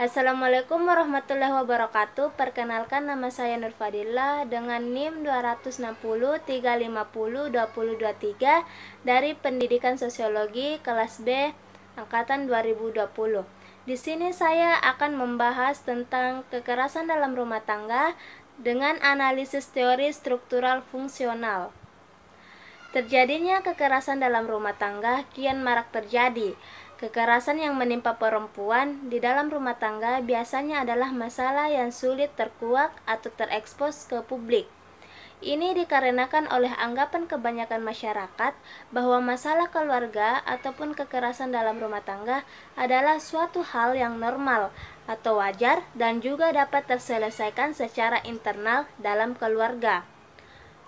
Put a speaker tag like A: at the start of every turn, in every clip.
A: Assalamualaikum warahmatullahi wabarakatuh. Perkenalkan nama saya Nur Fadila dengan NIM 260 350 260350223 dari Pendidikan Sosiologi kelas B angkatan 2020. Di sini saya akan membahas tentang kekerasan dalam rumah tangga dengan analisis teori struktural fungsional. Terjadinya kekerasan dalam rumah tangga kian marak terjadi Kekerasan yang menimpa perempuan di dalam rumah tangga biasanya adalah masalah yang sulit terkuak atau terekspos ke publik. Ini dikarenakan oleh anggapan kebanyakan masyarakat bahwa masalah keluarga ataupun kekerasan dalam rumah tangga adalah suatu hal yang normal atau wajar dan juga dapat terselesaikan secara internal dalam keluarga.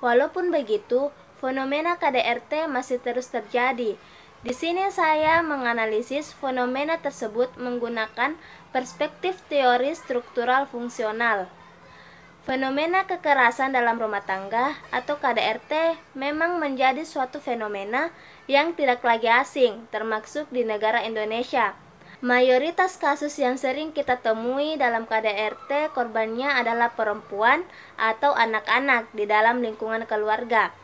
A: Walaupun begitu, fenomena KDRT masih terus terjadi di sini saya menganalisis fenomena tersebut menggunakan perspektif teori struktural fungsional. Fenomena kekerasan dalam rumah tangga atau KDRT memang menjadi suatu fenomena yang tidak lagi asing, termasuk di negara Indonesia. Mayoritas kasus yang sering kita temui dalam KDRT korbannya adalah perempuan atau anak-anak di dalam lingkungan keluarga.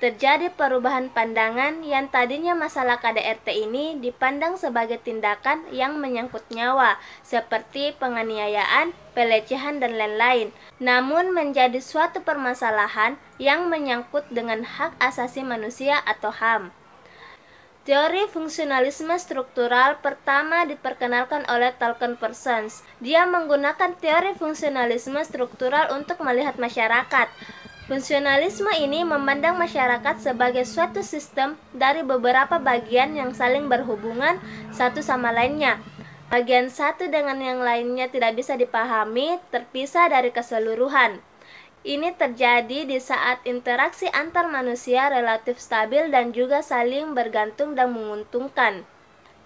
A: Terjadi perubahan pandangan yang tadinya masalah KDRT ini dipandang sebagai tindakan yang menyangkut nyawa, seperti penganiayaan, pelecehan, dan lain-lain, namun menjadi suatu permasalahan yang menyangkut dengan hak asasi manusia atau HAM. Teori fungsionalisme struktural pertama diperkenalkan oleh Tolkien Persons. Dia menggunakan teori fungsionalisme struktural untuk melihat masyarakat, Fungsionalisme ini memandang masyarakat sebagai suatu sistem dari beberapa bagian yang saling berhubungan satu sama lainnya. Bagian satu dengan yang lainnya tidak bisa dipahami terpisah dari keseluruhan. Ini terjadi di saat interaksi antar manusia relatif stabil dan juga saling bergantung dan menguntungkan.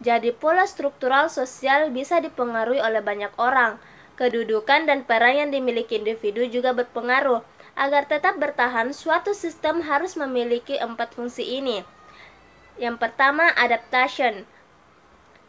A: Jadi pola struktural sosial bisa dipengaruhi oleh banyak orang. Kedudukan dan peran yang dimiliki individu juga berpengaruh Agar tetap bertahan, suatu sistem harus memiliki empat fungsi ini. Yang pertama, adaptation,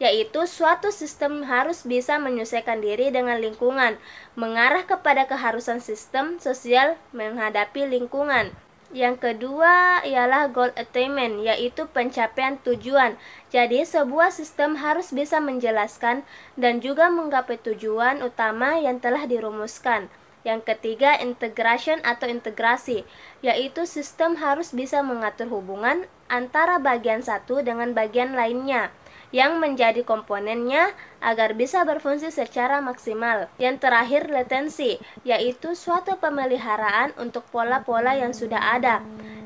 A: yaitu suatu sistem harus bisa menyesuaikan diri dengan lingkungan, mengarah kepada keharusan sistem sosial menghadapi lingkungan. Yang kedua ialah goal attainment, yaitu pencapaian tujuan. Jadi, sebuah sistem harus bisa menjelaskan dan juga menggapai tujuan utama yang telah dirumuskan. Yang ketiga, integration atau integrasi, yaitu sistem harus bisa mengatur hubungan antara bagian satu dengan bagian lainnya yang menjadi komponennya agar bisa berfungsi secara maksimal. Yang terakhir, latensi, yaitu suatu pemeliharaan untuk pola-pola yang sudah ada.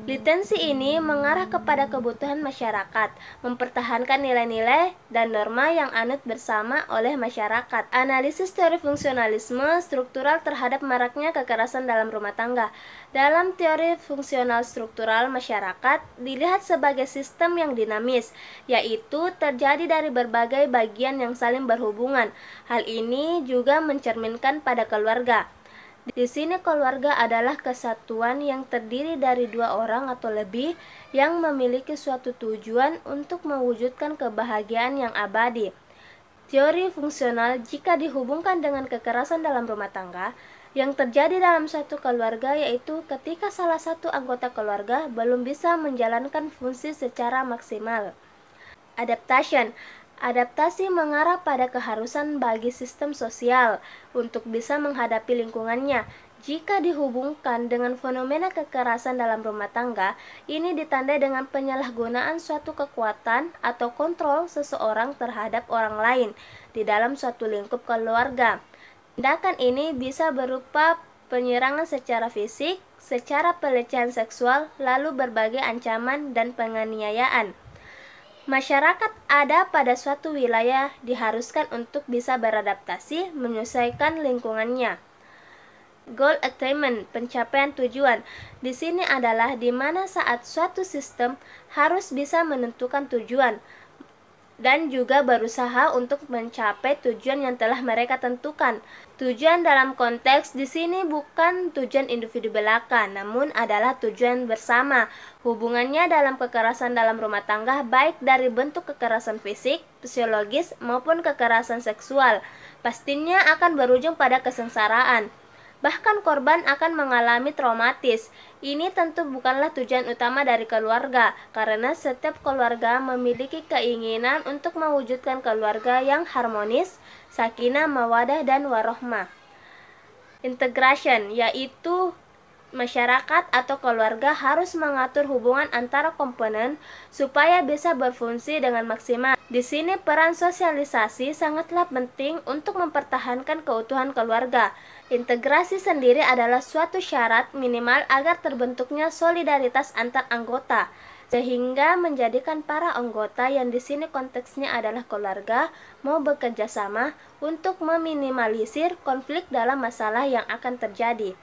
A: Litensi ini mengarah kepada kebutuhan masyarakat, mempertahankan nilai-nilai dan norma yang anut bersama oleh masyarakat. Analisis teori fungsionalisme struktural terhadap maraknya kekerasan dalam rumah tangga. Dalam teori fungsional struktural masyarakat dilihat sebagai sistem yang dinamis, yaitu terjadi dari berbagai bagian yang saling berhubungan. Hal ini juga mencerminkan pada keluarga. Di sini keluarga adalah kesatuan yang terdiri dari dua orang atau lebih yang memiliki suatu tujuan untuk mewujudkan kebahagiaan yang abadi. Teori fungsional jika dihubungkan dengan kekerasan dalam rumah tangga yang terjadi dalam satu keluarga yaitu ketika salah satu anggota keluarga belum bisa menjalankan fungsi secara maksimal. Adaptation Adaptasi mengarah pada keharusan bagi sistem sosial untuk bisa menghadapi lingkungannya. Jika dihubungkan dengan fenomena kekerasan dalam rumah tangga, ini ditandai dengan penyalahgunaan suatu kekuatan atau kontrol seseorang terhadap orang lain di dalam suatu lingkup keluarga. Tindakan ini bisa berupa penyerangan secara fisik, secara pelecehan seksual, lalu berbagai ancaman dan penganiayaan. Masyarakat ada pada suatu wilayah diharuskan untuk bisa beradaptasi menyesuaikan lingkungannya. Goal attainment, pencapaian tujuan. Di sini adalah di mana saat suatu sistem harus bisa menentukan tujuan, dan juga berusaha untuk mencapai tujuan yang telah mereka tentukan. Tujuan dalam konteks di sini bukan tujuan individu belaka, namun adalah tujuan bersama. Hubungannya dalam kekerasan dalam rumah tangga baik dari bentuk kekerasan fisik, psikologis maupun kekerasan seksual pastinya akan berujung pada kesengsaraan. Bahkan korban akan mengalami traumatis. Ini tentu bukanlah tujuan utama dari keluarga, karena setiap keluarga memiliki keinginan untuk mewujudkan keluarga yang harmonis, sakinah, mawadah, dan warohmah. Integration yaitu masyarakat atau keluarga harus mengatur hubungan antara komponen supaya bisa berfungsi dengan maksimal. Di sini peran sosialisasi sangatlah penting untuk mempertahankan keutuhan keluarga. Integrasi sendiri adalah suatu syarat minimal agar terbentuknya solidaritas antar anggota sehingga menjadikan para anggota yang di sini konteksnya adalah keluarga mau bekerja sama untuk meminimalisir konflik dalam masalah yang akan terjadi.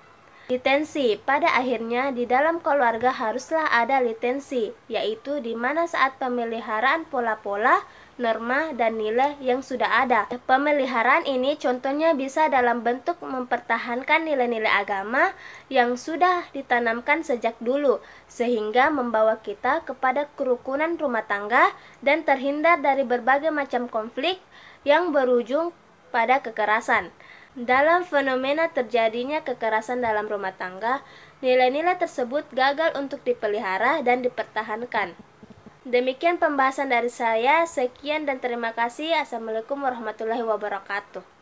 A: Litensi pada akhirnya di dalam keluarga haruslah ada litensi, yaitu di mana saat pemeliharaan pola-pola, norma, dan nilai yang sudah ada. Pemeliharaan ini contohnya bisa dalam bentuk mempertahankan nilai-nilai agama yang sudah ditanamkan sejak dulu, sehingga membawa kita kepada kerukunan rumah tangga dan terhindar dari berbagai macam konflik yang berujung pada kekerasan. Dalam fenomena terjadinya kekerasan dalam rumah tangga, nilai-nilai tersebut gagal untuk dipelihara dan dipertahankan. Demikian pembahasan dari saya. Sekian dan terima kasih. Assalamualaikum warahmatullahi wabarakatuh.